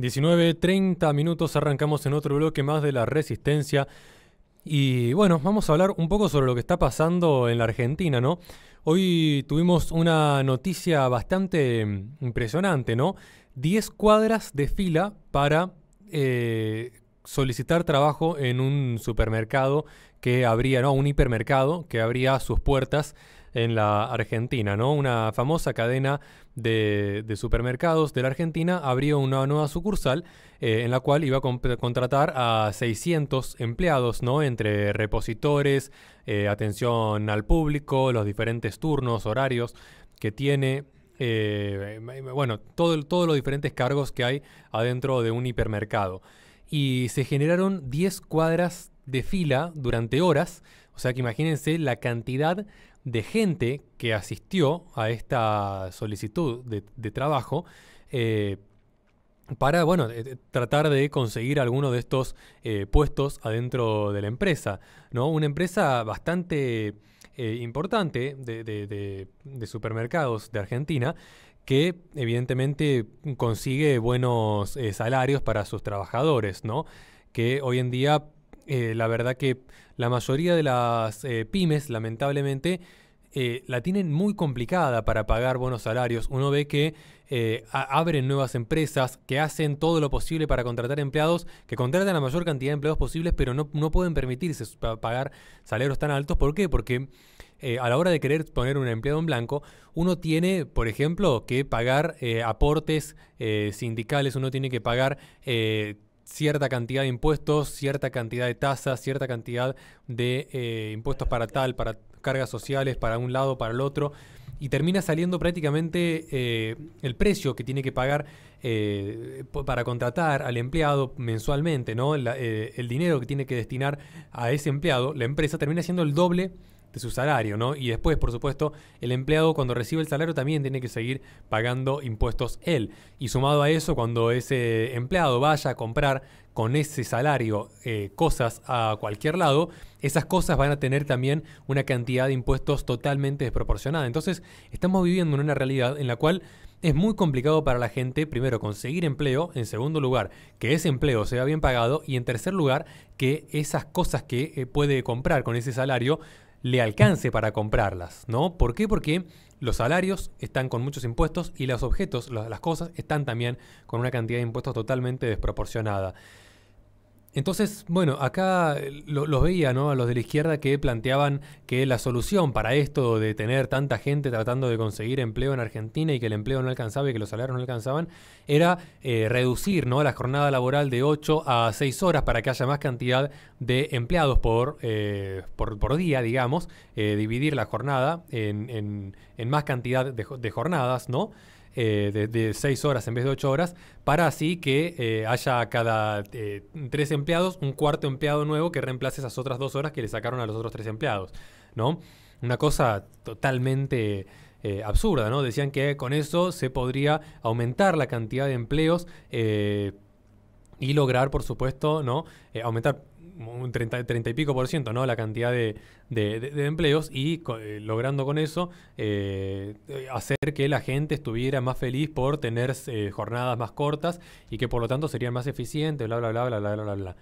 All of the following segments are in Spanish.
19.30 minutos arrancamos en otro bloque más de la resistencia. Y bueno, vamos a hablar un poco sobre lo que está pasando en la Argentina, ¿no? Hoy tuvimos una noticia bastante mm, impresionante, ¿no? 10 cuadras de fila para eh, solicitar trabajo en un supermercado que abría, ¿no? Un hipermercado que abría sus puertas en la Argentina, ¿no? Una famosa cadena de, supermercados de la Argentina abrió una nueva sucursal eh, en la cual iba a contratar a 600 empleados, ¿no? Entre repositores, eh, atención al público, los diferentes turnos, horarios que tiene eh, bueno, todos los diferentes cargos que hay adentro de un hipermercado. Y se generaron 10 cuadras de fila durante horas. O sea que imagínense la cantidad de gente que asistió a esta solicitud de, trabajo eh, para, bueno, eh, tratar de conseguir alguno de estos eh, puestos adentro de la empresa, ¿no? Una empresa bastante importante de, supermercados de Argentina que evidentemente consigue buenos salarios para sus trabajadores, ¿no? Que hoy en día eh, la verdad que la mayoría de las eh, pymes, lamentablemente, eh, la tienen muy complicada para pagar buenos salarios. Uno ve que abren nuevas empresas, que hacen todo lo posible para contratar empleados, que contratan la mayor cantidad de empleados posibles, pero no, pueden permitirse pagar salarios tan altos. ¿Por qué? Porque a la hora de querer poner un empleado en blanco, uno tiene, por ejemplo, que pagar aportes sindicales, uno tiene que pagar cierta cantidad de impuestos, cierta cantidad de tasas, cierta cantidad de eh, impuestos para tal, para cargas sociales, para un lado, para el otro, y termina saliendo prácticamente eh, el precio que tiene que pagar eh, para contratar al empleado mensualmente, ¿no? el dinero que tiene que destinar a ese empleado, la empresa termina siendo el doble de su salario, ¿no? Y después, por supuesto, el empleado cuando recibe el salario también tiene que seguir pagando impuestos él. Y sumado a eso, cuando ese empleado vaya a comprar con ese salario eh, cosas a cualquier lado, esas cosas van a tener también una cantidad de impuestos totalmente desproporcionada. Entonces, estamos viviendo en una realidad en la cual es muy complicado para la gente, primero, conseguir empleo, en segundo lugar, que ese empleo sea bien pagado y en tercer lugar, que esas cosas que eh, puede comprar con ese salario le alcance para comprarlas, ¿no? ¿Por qué? Porque los salarios están con muchos impuestos y los objetos, las cosas, están también con una cantidad de impuestos totalmente desproporcionada. Entonces, bueno, acá eh, los veía, ¿no? A los de la izquierda que planteaban que la solución para esto de tener tanta gente tratando de conseguir empleo en Argentina y que el empleo no alcanzaba y que los salarios no alcanzaban, era eh, reducir, ¿no? La jornada laboral de 8 a 6 horas para que haya más cantidad de empleados por, eh, por, día, digamos, dividir la jornada en, en, más cantidad de, de jornadas, ¿no? Eh, de, seis horas en vez de ocho horas, para así que eh, haya cada eh, tres empleados un cuarto empleado nuevo que reemplace esas otras dos horas que le sacaron a los otros tres empleados, ¿no? Una cosa totalmente... absurda, ¿no? Decían que con eso se podría aumentar la cantidad de empleos y lograr, por supuesto, ¿no? aumentar un 30, y pico por ciento, ¿no? La cantidad de, empleos y eh, logrando con eso eh, eh, hacer que la gente estuviera más feliz por tener jornadas más cortas y que por lo tanto serían más eficientes, bla, bla, bla, bla, bla, bla,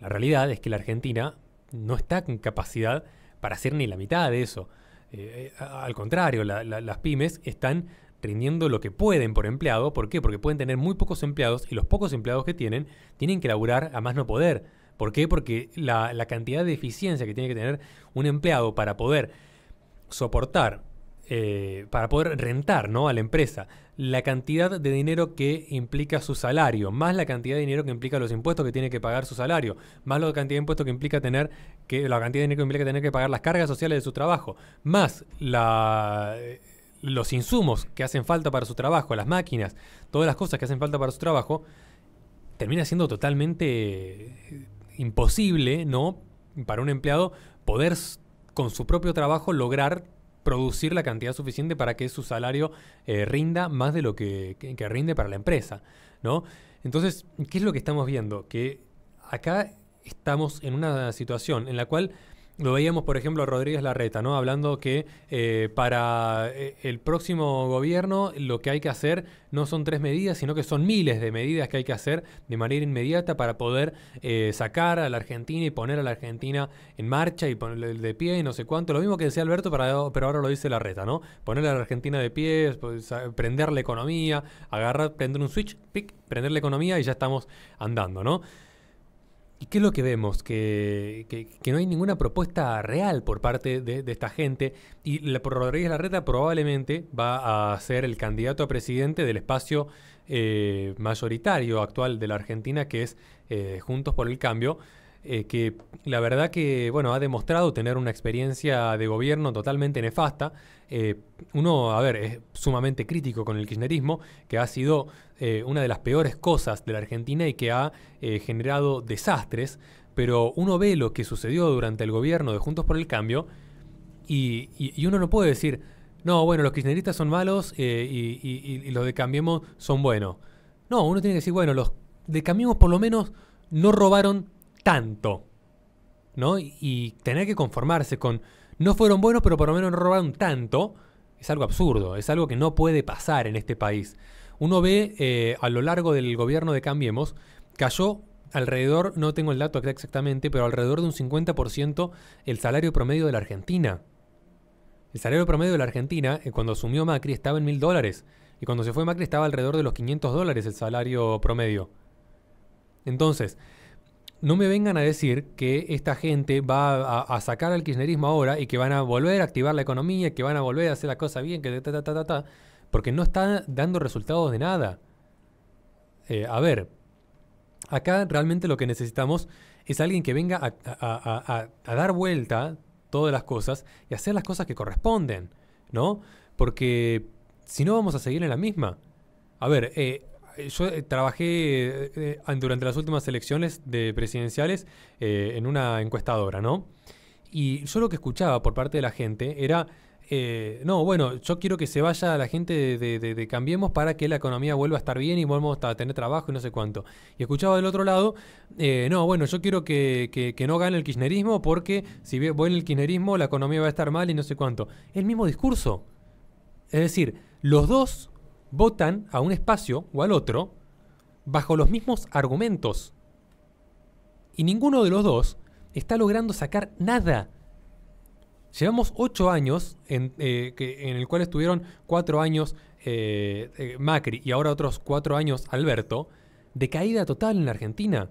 La realidad es que la Argentina no está en capacidad para hacer ni la mitad de eso. al contrario, las pymes están rindiendo lo que pueden por empleado. ¿Por qué? Porque pueden tener muy pocos empleados y los pocos empleados que tienen tienen que laburar a más no poder. ¿Por qué? Porque la, cantidad de eficiencia que tiene que tener un empleado para poder soportar eh, para poder rentar ¿no? a la empresa la cantidad de dinero que implica su salario, más la cantidad de dinero que implica los impuestos que tiene que pagar su salario, más la cantidad de impuestos que implica tener que, la cantidad de dinero que implica tener que pagar las cargas sociales de su trabajo, más los insumos que hacen falta para su trabajo, las máquinas, todas las cosas que hacen falta para su trabajo, termina siendo totalmente imposible, ¿no? Para un empleado poder con su propio trabajo lograr producir la cantidad suficiente para que su salario eh, rinda más de lo que, rinde para la empresa, ¿no? Entonces, ¿qué es lo que estamos viendo? Que acá estamos en una situación en la cual lo veíamos, por ejemplo, a Rodríguez Larreta, ¿no? Hablando que eh, para eh, el próximo gobierno lo que hay que hacer no son tres medidas, sino que son miles de medidas que hay que hacer de manera inmediata para poder eh, sacar a la Argentina y poner a la Argentina en marcha y ponerle de pie y no sé cuánto. Lo mismo que decía Alberto, pero ahora lo dice Larreta, ¿no? Poner a la Argentina de pie, pues, prender la economía, agarrar, prender un switch, prender la economía y ya estamos andando, ¿no? ¿Y qué es lo que vemos? Que, que, no hay ninguna propuesta real por parte de, esta gente. Y la, Rodríguez Larreta probablemente va a ser el candidato a presidente del espacio eh, mayoritario actual de la Argentina, que es eh, Juntos por el Cambio. Eh, que la verdad que bueno ha demostrado tener una experiencia de gobierno totalmente nefasta. Eh, uno, a ver, es sumamente crítico con el kirchnerismo, que ha sido eh, una de las peores cosas de la Argentina y que ha generado desastres, pero uno ve lo que sucedió durante el gobierno de Juntos por el Cambio y, uno no puede decir, no, bueno, los kirchneristas son malos y, y los de Cambiemos son buenos. No, uno tiene que decir, bueno, los de Cambiemos por lo menos no robaron tanto, ¿no? Y tener que conformarse con, no fueron buenos, pero por lo menos no robaron tanto, es algo absurdo, es algo que no puede pasar en este país. Uno ve eh, a lo largo del gobierno de Cambiemos, cayó alrededor, no tengo el dato acá exactamente, pero alrededor de un 50% el salario promedio de la Argentina. El salario promedio de la Argentina, eh, cuando asumió Macri, estaba en mil dólares. Y cuando se fue Macri, estaba alrededor de los 500 dólares el salario promedio. Entonces, no me vengan a decir que esta gente va a, sacar al kirchnerismo ahora y que van a volver a activar la economía, que van a volver a hacer la cosa bien, que ta, ta, ta, ta, ta porque no está dando resultados de nada. Eh, a ver, acá realmente lo que necesitamos es alguien que venga a, dar vuelta todas las cosas y hacer las cosas que corresponden, ¿no? Porque si no vamos a seguir en la misma. A ver, eh, eh, yo eh, trabajé eh, durante las últimas elecciones de presidenciales en una encuestadora, ¿no? Y yo lo que escuchaba por parte de la gente era, no, bueno, yo quiero que se vaya la gente de, Cambiemos para que la economía vuelva a estar bien y volvamos a tener trabajo y no sé cuánto. Y escuchaba del otro lado, no, bueno, yo quiero que, no gane el kirchnerismo porque si vuelve el kirchnerismo la economía va a estar mal y no sé cuánto. El mismo discurso. Es decir, los dos votan a un espacio o al otro bajo los mismos argumentos. Y ninguno de los dos está logrando sacar nada. Llevamos ocho años en, eh, que, en el cual estuvieron cuatro años eh, eh, Macri y ahora otros cuatro años Alberto, de caída total en la Argentina.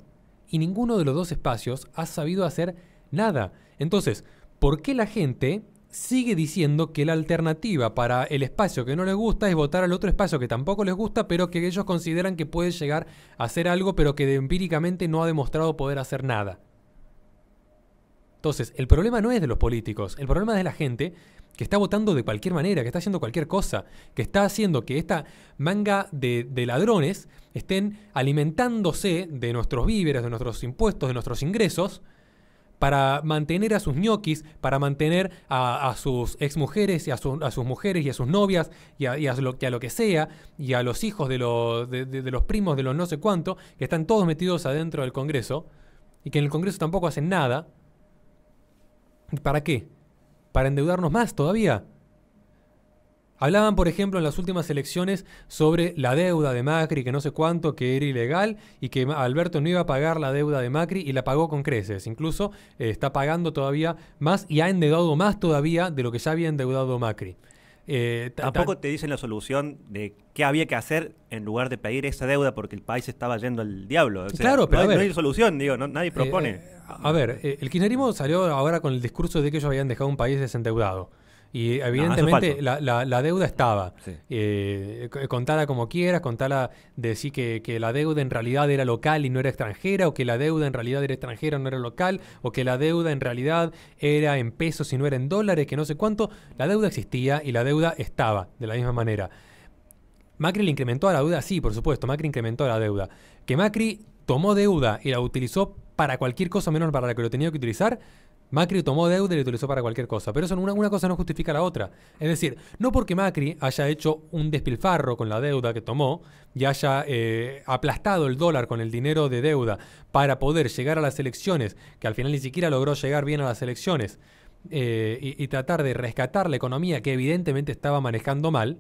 Y ninguno de los dos espacios ha sabido hacer nada. Entonces, ¿por qué la gente sigue diciendo que la alternativa para el espacio que no les gusta es votar al otro espacio que tampoco les gusta, pero que ellos consideran que puede llegar a hacer algo, pero que empíricamente no ha demostrado poder hacer nada. Entonces, el problema no es de los políticos, el problema es de la gente que está votando de cualquier manera, que está haciendo cualquier cosa, que está haciendo que esta manga de, de, ladrones estén alimentándose de nuestros víveres, de nuestros impuestos, de nuestros ingresos, para mantener a sus ñoquis, para mantener a, sus exmujeres y a, sus mujeres y a sus novias y a, lo, que sea y a los hijos de, de los primos de los no sé cuánto, que están todos metidos adentro del Congreso y que en el Congreso tampoco hacen nada. ¿Para qué? ¿Para endeudarnos más todavía? Hablaban, por ejemplo, en las últimas elecciones sobre la deuda de Macri, que no sé cuánto, que era ilegal y que Alberto no iba a pagar la deuda de Macri y la pagó con creces. Incluso eh, está pagando todavía más y ha endeudado más todavía de lo que ya había endeudado Macri. Eh, Tampoco te dicen la solución de qué había que hacer en lugar de pedir esa deuda porque el país estaba yendo al diablo. claro, pero no, hay solución, digo, nadie eh, propone. a ver, el kirchnerismo salió ahora con el discurso de que ellos habían dejado un país desendeudado. Y evidentemente la, deuda estaba. Eh, contada contala como quieras, contala decir que, que, la deuda en realidad era local y no era extranjera, o que la deuda en realidad era extranjera y no era local, o que la deuda en realidad era en pesos y no era en dólares, que no sé cuánto. La deuda existía y la deuda estaba de la misma manera. Macri le incrementó a la deuda, sí, por supuesto, Macri incrementó a la deuda. Que Macri tomó deuda y la utilizó para cualquier cosa menos para la que lo tenía que utilizar, Macri tomó deuda y lo utilizó para cualquier cosa, pero eso una, cosa no justifica la otra. Es decir, no porque Macri haya hecho un despilfarro con la deuda que tomó y haya eh, aplastado el dólar con el dinero de deuda para poder llegar a las elecciones, que al final ni siquiera logró llegar bien a las elecciones, eh, y, tratar de rescatar la economía que evidentemente estaba manejando mal,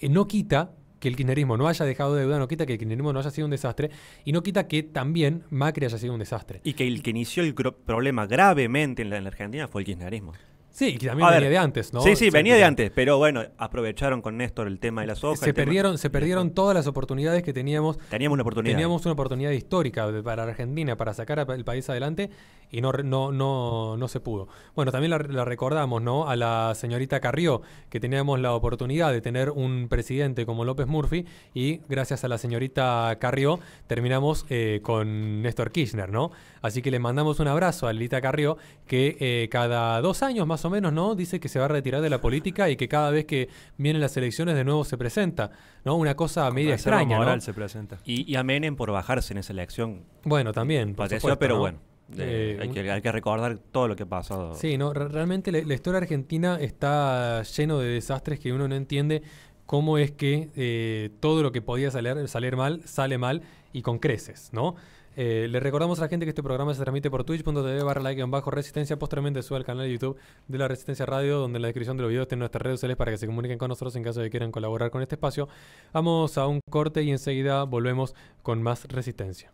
eh, no quita que el kirchnerismo no haya dejado deuda no quita que el kirchnerismo no haya sido un desastre y no quita que también Macri haya sido un desastre. Y que el que inició el problema gravemente en la, Argentina fue el kirchnerismo. Sí, que también venía de antes, ¿no? Sí, sí, venía de antes, pero bueno, aprovecharon con Néstor el tema de las hojas. Se perdieron, se perdieron todas las oportunidades que teníamos. Teníamos una oportunidad. Teníamos una oportunidad histórica para Argentina, para sacar el país adelante, y no, no, no, no se pudo. Bueno, también la, recordamos, ¿no? A la señorita Carrió, que teníamos la oportunidad de tener un presidente como López Murphy, y gracias a la señorita Carrió terminamos eh, con Néstor Kirchner, ¿no? Así que le mandamos un abrazo a Lita Carrió, que eh, cada dos años más o menos, ¿no? Dice que se va a retirar de la política y que cada vez que vienen las elecciones de nuevo se presenta, ¿no? Una cosa media extraña. ¿no? se presenta. Y, y, por bajarse en esa elección. Bueno, también. pero bueno. Eh, hay, que, recordar todo lo que ha pasado Sí, no, realmente la, historia argentina está lleno de desastres que uno no entiende cómo es que eh, todo lo que podía salir, salir mal sale mal y con creces, ¿no? Eh, le recordamos a la gente que este programa se transmite por twitch.tv barra like en bajo resistencia. Posteriormente sube al canal de YouTube de la Resistencia Radio, donde en la descripción de los videos estén nuestras redes sociales para que se comuniquen con nosotros en caso de que quieran colaborar con este espacio. Vamos a un corte y enseguida volvemos con más resistencia.